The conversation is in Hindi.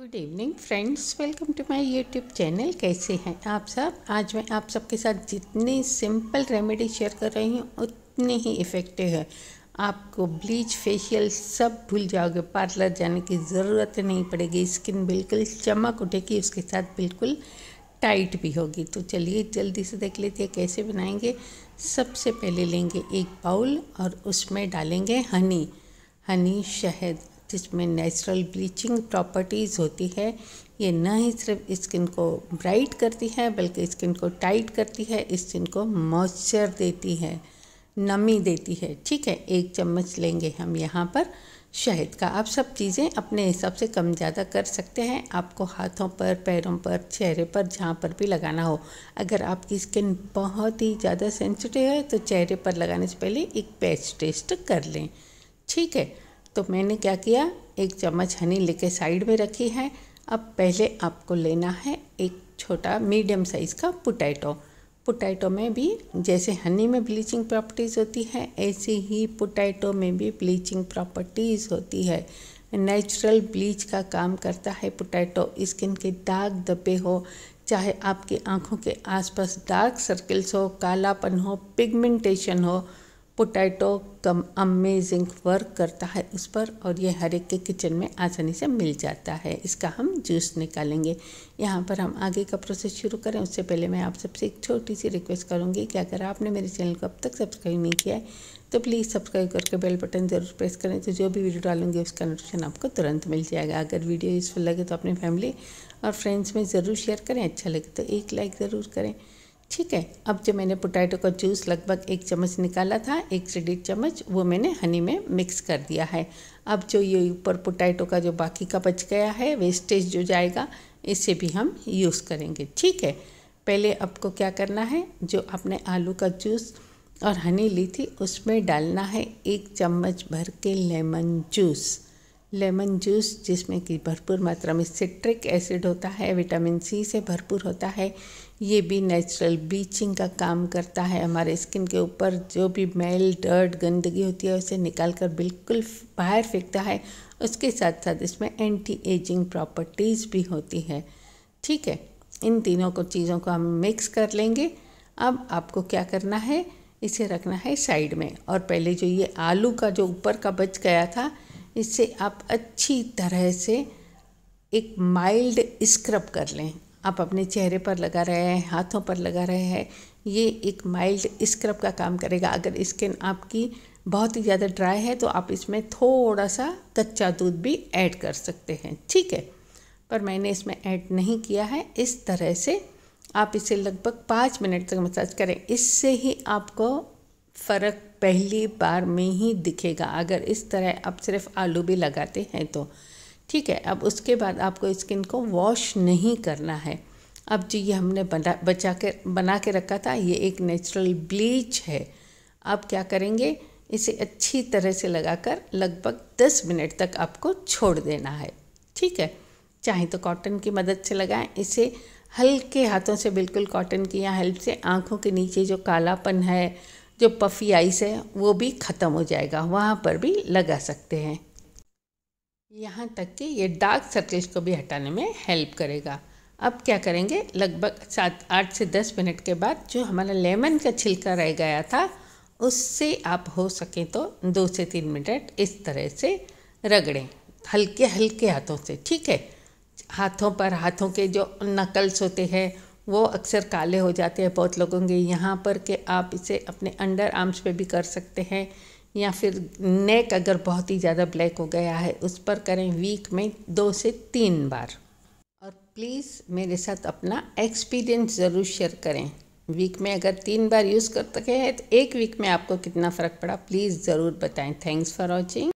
good evening friends welcome to my YouTube channel कैसे हैं आप सब आज मैं आप सबके साथ जितनी सिंपल रेमेडी शेयर कर रही हूँ उतनी ही इफ़ेक्टिव है आपको ब्लीच फेशियल सब भूल जाओगे पार्लर जाने की ज़रूरत नहीं पड़ेगी स्किन बिल्कुल चमक उठेगी उसके साथ बिल्कुल टाइट भी होगी तो चलिए जल्दी से देख लेते हैं कैसे बनाएंगे सबसे पहले लेंगे एक बाउल और उसमें डालेंगे हनी हनी शहद जिसमें नेचुरल ब्लीचिंग प्रॉपर्टीज़ होती है ये न ही सिर्फ स्किन को ब्राइट करती है बल्कि स्किन को टाइट करती है स्किन को मॉइस्चर देती है नमी देती है ठीक है एक चम्मच लेंगे हम यहाँ पर शहद का आप सब चीज़ें अपने हिसाब से कम ज़्यादा कर सकते हैं आपको हाथों पर पैरों पर चेहरे पर जहाँ पर भी लगाना हो अगर आपकी स्किन बहुत ही ज़्यादा सेंसिटिव है तो चेहरे पर लगाने से पहले एक पैच टेस्ट कर लें ठीक है तो मैंने क्या किया एक चम्मच हनी लेके साइड में रखी है अब पहले आपको लेना है एक छोटा मीडियम साइज़ का पोटैटो पोटैटो में भी जैसे हनी में ब्लीचिंग प्रॉपर्टीज़ होती है ऐसे ही पोटैटो में भी ब्लीचिंग प्रॉपर्टीज़ होती है नेचुरल ब्लीच का काम करता है पोटैटो स्किन के दाग धब्बे हो चाहे आपकी आंखों के आसपास डार्क सर्कल्स हो कालापन हो पिगमेंटेशन हो पोटैटो कम अमेजिंग वर्क करता है उस पर और ये हर एक के किचन में आसानी से मिल जाता है इसका हम जूस निकालेंगे यहाँ पर हम आगे का प्रोसेस शुरू करें उससे पहले मैं आप सबसे एक छोटी सी रिक्वेस्ट करूँगी कि अगर आपने मेरे चैनल को अब तक सब्सक्राइब नहीं किया है तो प्लीज़ सब्सक्राइब करके बेल बटन ज़रूर प्रेस करें तो जो भी वीडियो डालूंगी उसका नोटिफिकेशन आपको तुरंत मिल जाएगा अगर वीडियो यूज़फुल लगे तो अपनी फैमिली और फ्रेंड्स में ज़रूर शेयर करें अच्छा लगे तो एक लाइक ज़रूर करें ठीक है अब जो मैंने पोटैटो का जूस लगभग एक चम्मच निकाला था एक से डेढ़ चम्मच वो मैंने हनी में मिक्स कर दिया है अब जो ये ऊपर पोटैटो का जो बाकी का बच गया है वेस्टेज जो जाएगा इसे भी हम यूज़ करेंगे ठीक है पहले आपको क्या करना है जो आपने आलू का जूस और हनी ली थी उसमें डालना है एक चम्मच भर के लेमन जूस लेमन जूस जिसमें कि भरपूर मात्रा में सिट्रिक एसिड होता है विटामिन सी से भरपूर होता है ये भी नेचुरल ब्लीचिंग का काम करता है हमारे स्किन के ऊपर जो भी मैल डर्ट गंदगी होती है उसे निकाल कर बिल्कुल बाहर फेंकता है उसके साथ साथ इसमें एंटी एजिंग प्रॉपर्टीज़ भी होती है ठीक है इन तीनों को चीज़ों को हम मिक्स कर लेंगे अब आपको क्या करना है इसे रखना है साइड में और पहले जो ये आलू का जो ऊपर का बच गया था इससे आप अच्छी तरह से एक माइल्ड स्क्रब कर लें आप अपने चेहरे पर लगा रहे हैं हाथों पर लगा रहे हैं ये एक माइल्ड स्क्रब का काम करेगा अगर स्किन आपकी बहुत ही ज़्यादा ड्राई है तो आप इसमें थोड़ा सा कच्चा दूध भी ऐड कर सकते हैं ठीक है पर मैंने इसमें ऐड नहीं किया है इस तरह से आप इसे लगभग पाँच मिनट तक मसाज करें इससे ही आपको फ़र्क पहली बार में ही दिखेगा अगर इस तरह आप सिर्फ आलू भी लगाते हैं तो ठीक है अब उसके बाद आपको स्किन को वॉश नहीं करना है अब जो ये हमने बना बचा के बना के रखा था ये एक नेचुरल ब्लीच है आप क्या करेंगे इसे अच्छी तरह से लगाकर लगभग 10 मिनट तक आपको छोड़ देना है ठीक है चाहे तो कॉटन की मदद से लगाएं इसे हल्के हाथों से बिल्कुल कॉटन की या हेल्प से आँखों के नीचे जो कालापन है जो पफ़ी आइस है वो भी ख़त्म हो जाएगा वहाँ पर भी लगा सकते हैं यहाँ तक कि ये डार्क सर्कल्स को भी हटाने में हेल्प करेगा अब क्या करेंगे लगभग सात आठ से दस मिनट के बाद जो हमारा लेमन का छिलका रह गया था उससे आप हो सके तो दो से तीन मिनट इस तरह से रगड़ें हल्के हल्के हाथों से ठीक है हाथों पर हाथों के जो नकल्स होते हैं वो अक्सर काले हो जाते हैं बहुत लोगों के यहाँ पर कि आप इसे अपने अंडर आर्म्स पे भी कर सकते हैं या फिर नेक अगर बहुत ही ज़्यादा ब्लैक हो गया है उस पर करें वीक में दो से तीन बार और प्लीज़ मेरे साथ अपना एक्सपीरियंस ज़रूर शेयर करें वीक में अगर तीन बार यूज़ कर सके हैं तो एक वीक में आपको कितना फ़र्क पड़ा प्लीज़ ज़रूर बताएं थैंक्स फॉर वॉचिंग